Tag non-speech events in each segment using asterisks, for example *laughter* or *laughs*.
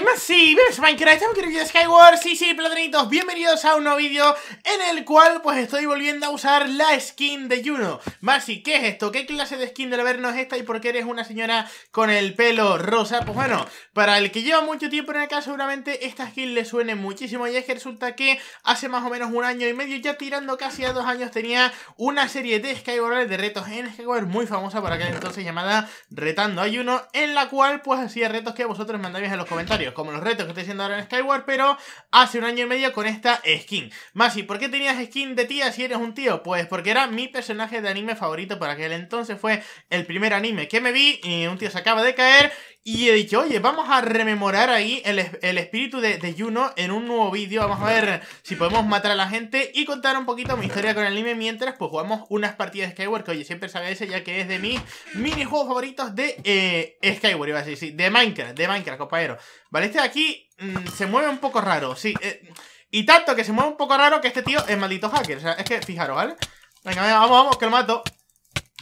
bienvenidos a Minecraft, de Skyward, sí, sí, platanitos, bienvenidos a un nuevo vídeo en el cual pues estoy volviendo a usar la skin de Juno. Masi, ¿qué es esto? ¿Qué clase de skin de vernos es esta y por qué eres una señora con el pelo rosa? Pues bueno, para el que lleva mucho tiempo en el caso seguramente esta skin le suene muchísimo y es que resulta que hace más o menos un año y medio, ya tirando casi a dos años, tenía una serie de Skyward de retos en Skyward muy famosa por acá entonces llamada Retando a Juno, en la cual pues hacía retos que vosotros mandabais en los comentarios como los retos que estoy haciendo ahora en Skyward, pero hace un año y medio con esta skin. Masi, ¿por qué tenías skin de tía si eres un tío? Pues porque era mi personaje de anime favorito para aquel entonces, fue el primer anime que me vi, y un tío se acaba de caer, y he dicho, oye, vamos a rememorar ahí el, espíritu de, Juno en un nuevo vídeo. Vamos a ver si podemos matar a la gente y contar un poquito mi historia con el anime mientras pues jugamos unas partidas de Skyward. Que oye, siempre sabe ese ya que es de mis minijuegos favoritos de eh, Skyward, iba a decir, de Minecraft, de Minecraft, compañero. Vale, este de aquí mm, se mueve un poco raro, sí. Eh, y tanto que se mueve un poco raro que este tío es maldito hacker. O sea, es que fijaros, ¿vale? Venga, venga, vamos, vamos, que lo mato.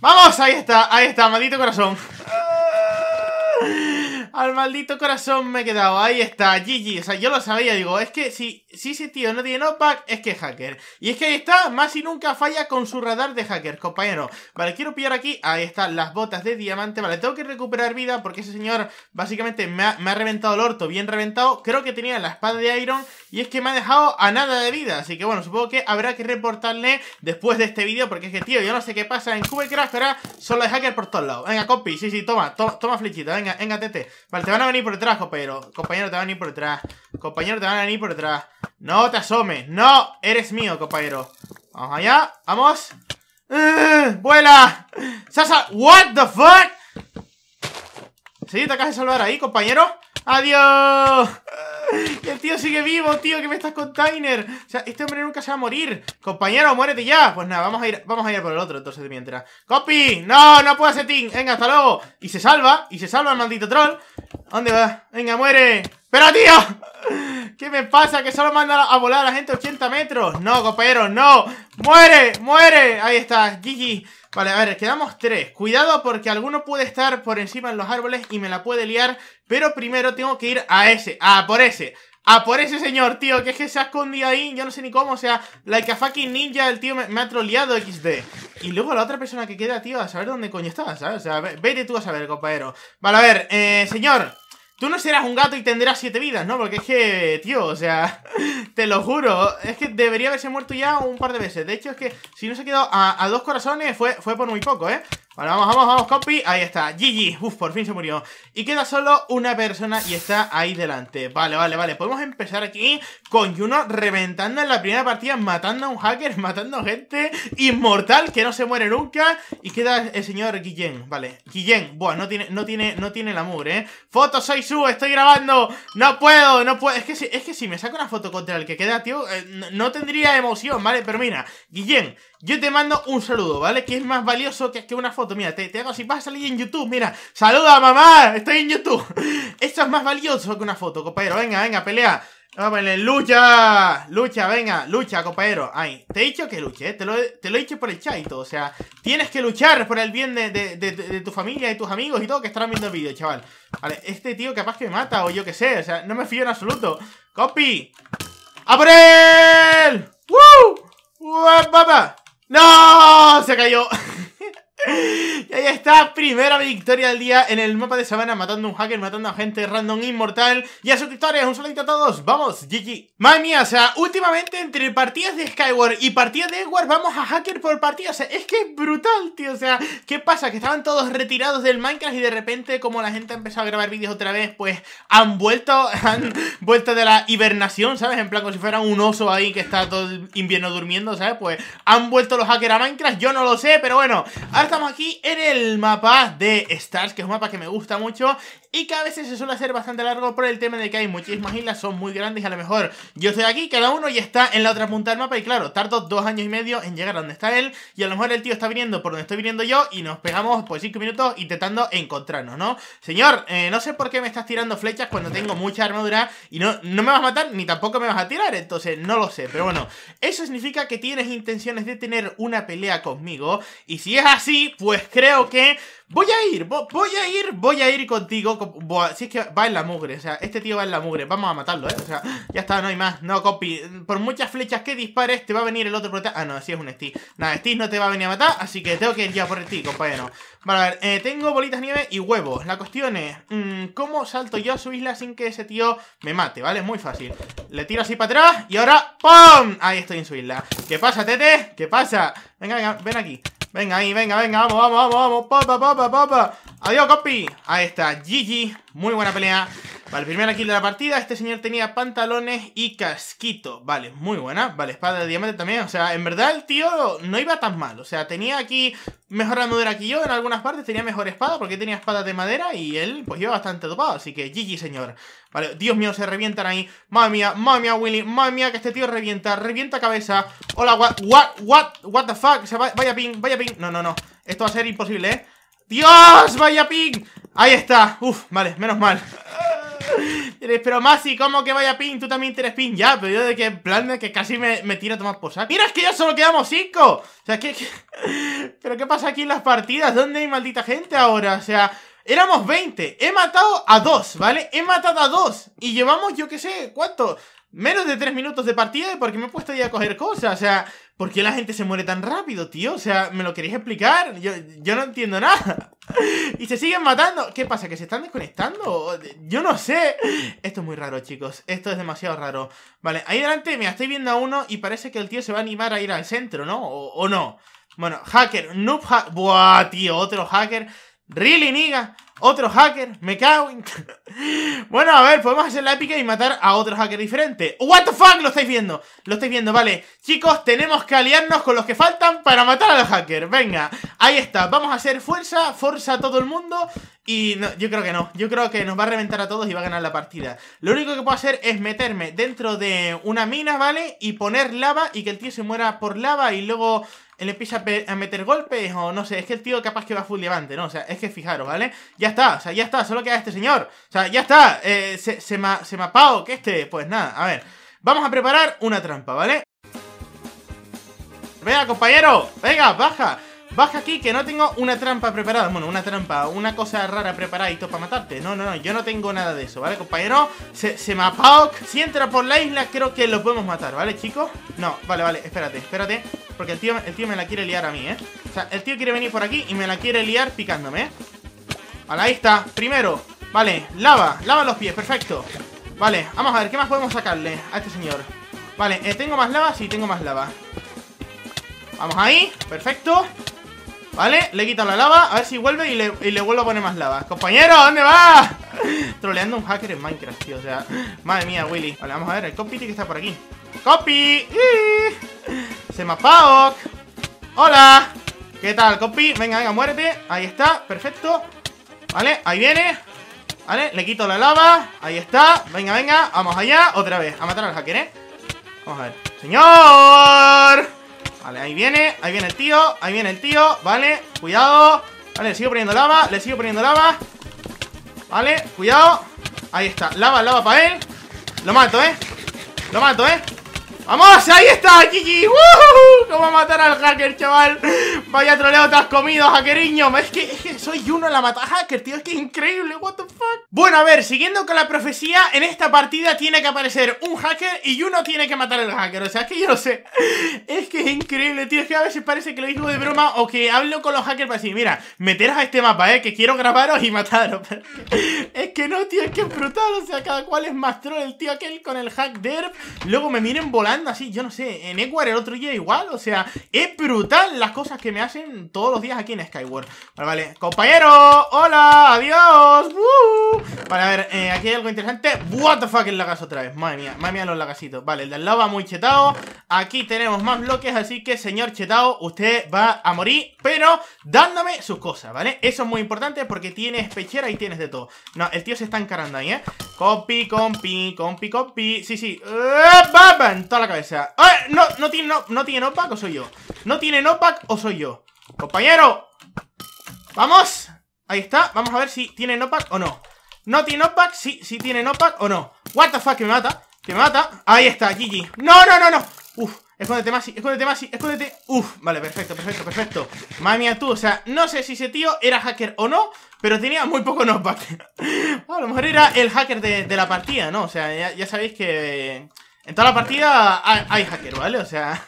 ¡Vamos! Ahí está, ahí está, maldito corazón. Ah. Al maldito corazón me he quedado. Ahí está, GG. O sea, yo lo sabía. Digo, es que si, si ese tío no tiene pack, es que es hacker. Y es que ahí está, más y nunca falla con su radar de hacker, compañero. Vale, quiero pillar aquí. Ahí están las botas de diamante. Vale, tengo que recuperar vida porque ese señor básicamente me ha, reventado el orto. Bien reventado. Creo que tenía la espada de Iron. Y es que me ha dejado a nada de vida. Así que bueno, supongo que habrá que reportarle después de este vídeo. Porque es que, tío, yo no sé qué pasa en Cubecraft. Ahora solo hay hacker por todos lados. Venga, compi. Sí, sí, toma, toma, toma flechita. Venga, venga, tete. Vale, te van a venir por detrás, compañero. Compañero, te van a venir por detrás. Compañero, te van a venir por detrás. No te asomes. No, eres mío, compañero. Vamos allá. Vamos. ¡Eh! ¡Vuela! ¡Sasa! ¿What the fuck? Sí, te acabas de salvar ahí, compañero. ¡Adiós! *laughs* el tío sigue vivo, tío, que me estás container O sea, este hombre nunca se va a morir. Compañero, muérete ya. Pues nada, vamos a ir, vamos a ir por el otro entonces de mientras. ¡Copy! ¡No! ¡No puedo hacer ting! ¡Venga, hasta luego! Y se salva, y se salva el maldito troll. ¿Dónde va? ¡Venga, muere! ¡Pero, tío! *laughs* ¿Qué me pasa? ¿Que solo manda a volar a la gente 80 metros? No, compañero, no. ¡Muere! ¡Muere! Ahí está, Gigi. Vale, a ver, quedamos tres. Cuidado porque alguno puede estar por encima en los árboles y me la puede liar. Pero primero tengo que ir a ese, a ah, por ese. A ah, por ese señor, tío, que es que se ha escondido ahí, yo no sé ni cómo, o sea, like a ninja, el tío me, ha troleado XD. Y luego la otra persona que queda, tío, a saber dónde coño estaba. ¿sabes? O sea, vete tú a saber, compañero. Vale, a ver, eh, señor, Tú no serás un gato y tendrás siete vidas, ¿no? Porque es que, tío, o sea, *laughs* te lo juro, es que debería haberse muerto ya un par de veces. De hecho, es que si no se ha a, a dos corazones fue, fue por muy poco, ¿eh? Vale, vamos, vamos, vamos, copy. Ahí está, GG. Uf, por fin se murió. Y queda solo una persona y está ahí delante. Vale, vale, vale. Podemos empezar aquí con Juno reventando en la primera partida, matando a un hacker, *laughs* matando gente. Inmortal, que no se muere nunca. Y queda el señor Guillén. Vale, Guillén. bueno, no tiene, no tiene, no tiene la amor, ¿eh? Foto, soy su, estoy grabando. No puedo, no puedo. Es que si, es que si me saco una foto contra el que queda, tío, eh, no tendría emoción, ¿vale? Pero mira, Guillén, yo te mando un saludo, ¿vale? Que es más valioso que, una foto. Mira, te, hago así vas a salir en YouTube. Mira, saluda mamá, estoy en YouTube. *laughs* Esto es más valioso que una foto, compañero. Venga, venga, pelea. Vamos, lucha, lucha, venga, lucha, compañero. Ay, te he dicho que luche, ¿eh? te, lo, he dicho por el chat y todo. O sea, tienes que luchar por el bien de, tu familia, Y tus amigos y todo que estarán viendo el vídeo, chaval. Vale, este tío capaz que me mata o yo que sé, o sea, no me fío en absoluto. ¡Copy! ¡A por él! ¡Woo! ¡Papá! ¡No! Se cayó. Y ahí está, primera victoria del día en el mapa de Sabana, matando a un hacker, matando a gente random inmortal. Y a suscriptores, un saludito a todos, vamos, GG. Madre mía, o sea, últimamente entre partidas de Skyward y partidas de Edward vamos a hacker por partida. O sea, es que es brutal, tío. O sea, ¿qué pasa? Que estaban todos retirados del Minecraft y de repente, como la gente ha empezado a grabar vídeos otra vez, pues han vuelto, *laughs* han vuelto de la hibernación, ¿sabes? En plan, como si fuera un oso ahí que está todo el invierno durmiendo, ¿sabes? Pues han vuelto los hackers a Minecraft, yo no lo sé, pero bueno, estamos aquí en el mapa de Stars, que es un mapa que me gusta mucho y que a veces se suele hacer bastante largo por el tema de que hay muchísimas islas, son muy grandes y a lo mejor yo estoy aquí, cada uno ya está en la otra punta del mapa y claro, tardo dos años y medio en llegar a donde está él y a lo mejor el tío está viniendo por donde estoy viniendo yo y nos pegamos por 5 minutos intentando encontrarnos, ¿no? Señor, eh, no sé por qué me estás tirando flechas cuando tengo mucha armadura y no, no me vas a matar ni tampoco me vas a tirar, entonces no lo sé, pero bueno, eso significa que tienes intenciones de tener una pelea conmigo y si es así pues creo que voy a ir, voy a ir, voy a ir contigo. si es que va en la mugre, o sea, este tío va en la mugre, vamos a matarlo, ¿eh? O sea, ya está, no hay más, no, copy. Por muchas flechas que dispares, te va a venir el otro protagonista. Ah, no, así es un Steve. Nada, Steve no te va a venir a matar, así que tengo que ir ya por el Steve, compañero. Vale, a ver, eh, tengo bolitas nieve y huevos. La cuestión es, mm, ¿cómo salto yo a su isla sin que ese tío me mate? ¿Vale? Es muy fácil. Le tiro así para atrás y ahora ¡pum! Ahí estoy en su isla. ¿Qué pasa, Tete? ¿Qué pasa? Venga, venga, ven aquí. Venga ahí, venga, venga, vamos, vamos, vamos, vamos. Papa, papa, papa. Adiós, copi. Ahí está, Gigi. Muy buena pelea. Vale, primer kill de la partida. Este señor tenía pantalones y casquito. Vale, muy buena. Vale, espada de diamante también. O sea, en verdad el tío no iba tan mal. O sea, tenía aquí mejor armadura que yo en algunas partes. Tenía mejor espada porque tenía espada de madera y él pues iba bastante dopado. Así que GG, señor. Vale, Dios mío, se revientan ahí. Madre mía, madre mía, Willy. Madre mía, que este tío revienta. Revienta cabeza. Hola, what, what, what, what the fuck. O vaya ping, vaya ping. No, no, no. Esto va a ser imposible, ¿eh? ¡Dios! ¡Vaya ping! Ahí está. Uf, vale, menos mal pero Masi, ¿cómo que vaya pin? Tú también tienes pin ya, pero yo de que en plan de que casi me, me tiro a tomar por Mira, es que ya solo quedamos cinco, O sea, que... pero qué pasa aquí en las partidas? ¿Dónde hay maldita gente ahora? O sea, éramos 20. He matado a 2, ¿vale? He matado a dos Y llevamos, yo qué sé, ¿cuánto? menos de tres minutos de partida porque me he puesto ya a coger cosas. O sea, ¿por qué la gente se muere tan rápido, tío? O sea, ¿me lo queréis explicar? Yo, no entiendo nada. *laughs* y se siguen matando. ¿Qué pasa? ¿Que se están desconectando? Yo no sé. Esto es muy raro, chicos. Esto es demasiado raro. Vale, ahí delante, me estoy viendo a uno y parece que el tío se va a animar a ir al centro, ¿no? o, no? Bueno, hacker, noob hacker. Buah, tío, otro hacker. Really, nigga! Otro hacker. Me cago en... *laughs* bueno, a ver, podemos hacer la épica y matar a otro hacker diferente. What the fuck, lo estáis viendo. Lo estáis viendo, vale. Chicos, tenemos que aliarnos con los que faltan para matar a al hacker. Venga, ahí está. Vamos a hacer fuerza, fuerza a todo el mundo. Y no, yo creo que no. Yo creo que nos va a reventar a todos y va a ganar la partida. Lo único que puedo hacer es meterme dentro de una mina, ¿vale? Y poner lava y que el tío se muera por lava y luego él empieza a, meter golpes o no sé. Es que el tío capaz que va full levante, ¿no? O sea, es que fijaros, ¿vale? Ya está, o sea, ya está. Solo queda este señor. O sea, ya está. Eh, se, se, me, se que este... Pues nada, a ver. Vamos a preparar una trampa, ¿vale? Venga, compañero. Venga, baja baja aquí que no tengo una trampa preparada. Bueno, una trampa, una cosa rara preparadito para matarte. No, no, no, yo no tengo nada de eso, ¿vale, compañero? Se, se ha Si entra por la isla, creo que lo podemos matar, ¿vale, chicos? No, vale, vale, espérate, espérate. Porque el tío, el tío me la quiere liar a mí, ¿eh? O sea, el tío quiere venir por aquí y me la quiere liar picándome, ¿eh? Vale, ahí está, primero. Vale, lava, lava los pies, perfecto. Vale, vamos a ver, ¿qué más podemos sacarle a este señor? Vale, eh, ¿tengo más lava? Sí, tengo más lava Vamos ahí, perfecto ¿Vale? Le he quitado la lava, a ver si vuelve y le, vuelvo a poner más lava ¡Compañero, ¿dónde va? *laughs* Troleando un hacker en Minecraft, tío, o sea Madre mía, Willy Vale, vamos a ver, el tiene que está por aquí ¡Copi! apagó! ¡Hola! ¿Qué tal, copy? Venga, venga, muérete Ahí está, perfecto Vale, ahí viene Vale, le quito la lava Ahí está, venga, venga Vamos allá, otra vez A matar al hacker, ¿eh? Vamos a ver ¡Señor! Vale, ahí viene, ahí viene el tío Ahí viene el tío, vale, cuidado Vale, le sigo poniendo lava, le sigo poniendo lava Vale, cuidado Ahí está, lava, lava para él Lo mato, eh Lo mato, eh ¡Vamos! ¡Ahí está! ¡Gigi! Como ¿Cómo matar al hacker, chaval? Vaya troleo te has comido, hackeriño es que soy uno la mata hacker, tío es que increíble, what the fuck. Bueno, a ver, siguiendo con la profecía, en esta partida tiene que aparecer un hacker y uno tiene que matar al hacker, o sea, es que yo lo sé. *laughs* Es que es increíble, tío, es que a veces parece que lo digo de broma o que hablo con los hackers para decir, mira, meteros a este mapa, eh, que quiero grabaros y mataros. *laughs* es que no, tío, es que es brutal, o sea, cada cual es más troll el tío aquel con el hack derp, luego me miren volando así, yo no sé, en Ecuador el otro día igual, o sea, es brutal las cosas que me hacen todos los días aquí en Skyward. Vale, vale, Compañero, hola, adiós Vale, a ver, eh, aquí hay algo interesante What the fuck, el lagas otra vez Madre mía, madre mía los lagasitos Vale, el del lado va muy chetado Aquí tenemos más bloques, así que señor chetado Usted va a morir, pero dándome sus cosas, ¿vale? Eso es muy importante porque tienes pechera y tienes de todo No, el tío se está encarando ahí, ¿eh? Copy, compi, compi, compi Sí, sí, ¡Bam! toda la cabeza ¡Eh! No, no tiene, no, tiene knockback o soy yo No tiene knockback o soy yo Compañero, ¡Vamos! Ahí está, vamos a ver si tiene knockback o no No tiene knockback, sí, sí tiene knockback o no What the fuck, que me mata, que me mata Ahí está, GG, no, no, no, no Uf, escóndete Masi, escóndete Masi, escóndete Uf, vale, perfecto, perfecto, perfecto Mami mía, tú, o sea, no sé si ese tío era hacker o no Pero tenía muy poco knockback *laughs* A lo mejor era el hacker de, la partida, ¿no? O sea, ya, sabéis que... En toda la partida hay, hay hacker, ¿vale? O sea...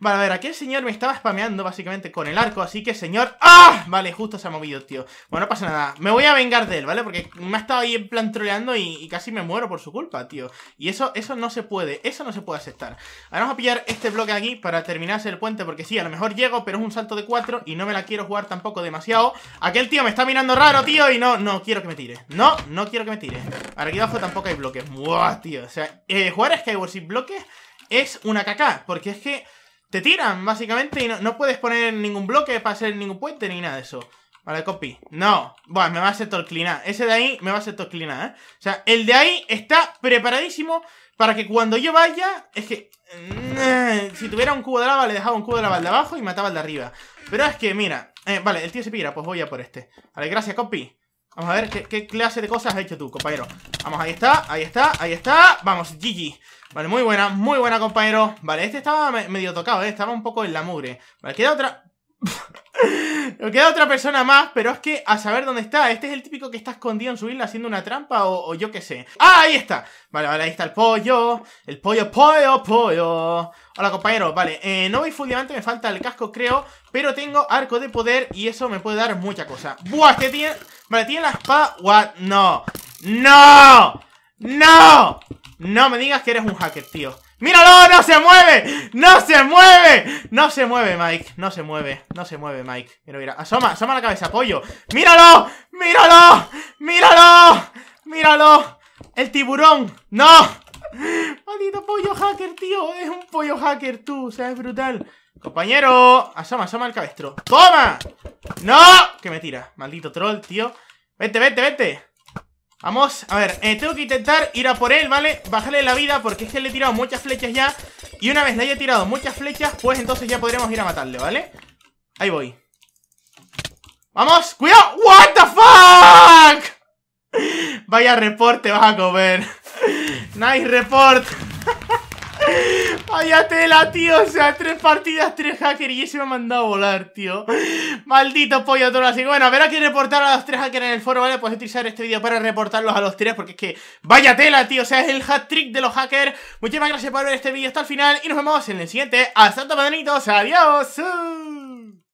Vale, a ver, aquel señor me estaba spameando básicamente con el arco, así que señor... ¡Ah! Vale, justo se ha movido, tío. Bueno, no pasa nada. Me voy a vengar de él, ¿vale? Porque me ha estado ahí en plan troleando y, casi me muero por su culpa, tío. Y eso, eso no se puede, eso no se puede aceptar. Ahora vamos a pillar este bloque aquí para terminarse el puente, porque sí, a lo mejor llego, pero es un salto de 4 y no me la quiero jugar tampoco demasiado. Aquel tío me está mirando raro, tío, y no, no quiero que me tire. No, no quiero que me tire. Ahora aquí abajo tampoco hay bloques. ¡Buah, tío! O sea, eh, jugar a Skyward sin bloques es una caca, porque es que te tiran, básicamente, y no, puedes poner ningún bloque para hacer ningún puente ni nada de eso. Vale, copy. No. Bueno, me va a hacer torclinar. Ese de ahí me va a hacer torclinar, ¿eh? O sea, el de ahí está preparadísimo para que cuando yo vaya... Es que... Eh, si tuviera un cubo de lava, le dejaba un cubo de lava al de abajo y mataba al de arriba. Pero es que, mira... Eh, vale, el tío se pira, pues voy a por este. Vale, gracias, copy. Vamos a ver qué, clase de cosas has hecho tú, compañero Vamos, ahí está, ahí está, ahí está Vamos, GG Vale, muy buena, muy buena, compañero Vale, este estaba medio tocado, eh Estaba un poco en la mugre Vale, queda otra *laughs* Nos queda otra persona más, pero es que a saber dónde está. Este es el típico que está escondido en su isla haciendo una trampa o, yo qué sé. ¡Ah, ahí está! Vale, vale, ahí está el pollo. El pollo, pollo, pollo. Hola, compañero. Vale, eh, no voy full diamante, me falta el casco, creo. Pero tengo arco de poder y eso me puede dar mucha cosa. ¡Buah! que tiene... Vale, tiene la espada... ¡What! ¡No! ¡No! ¡No! No me digas que eres un hacker, tío. ¡Míralo! ¡No se mueve! ¡No se mueve! ¡No se mueve, Mike! ¡No se mueve! ¡No se mueve, Mike! Mira, mira. Asoma, asoma la cabeza, pollo. ¡Míralo! ¡Míralo! ¡Míralo! ¡Míralo! ¡El tiburón! ¡No! Maldito pollo hacker, tío. Es un pollo hacker, tú. O es brutal. Compañero, asoma, asoma el cabestro. ¡Toma! ¡No! Que me tira. Maldito troll, tío. Vete, vete, vete. Vamos, a ver, eh, tengo que intentar ir a por él, ¿vale? Bajarle la vida porque es que le he tirado muchas flechas ya Y una vez le haya tirado muchas flechas, pues entonces ya podremos ir a matarle, ¿vale? Ahí voy ¡Vamos! ¡Cuidado! ¡What the fuck! Vaya reporte vas a comer *laughs* Nice report *laughs* Vaya tela, tío. O sea, tres partidas, tres hackers y ese me ha mandado a volar, tío. Maldito pollo todo Así que bueno, a que reportar a los tres hackers en el foro, ¿vale? Puedes utilizar este vídeo para reportarlos a los tres porque es que... Vaya tela, tío. O sea, es el hat trick de los hackers. Muchísimas gracias por ver este vídeo hasta el final y nos vemos en el siguiente. Hasta santo padrinitos. Adiós.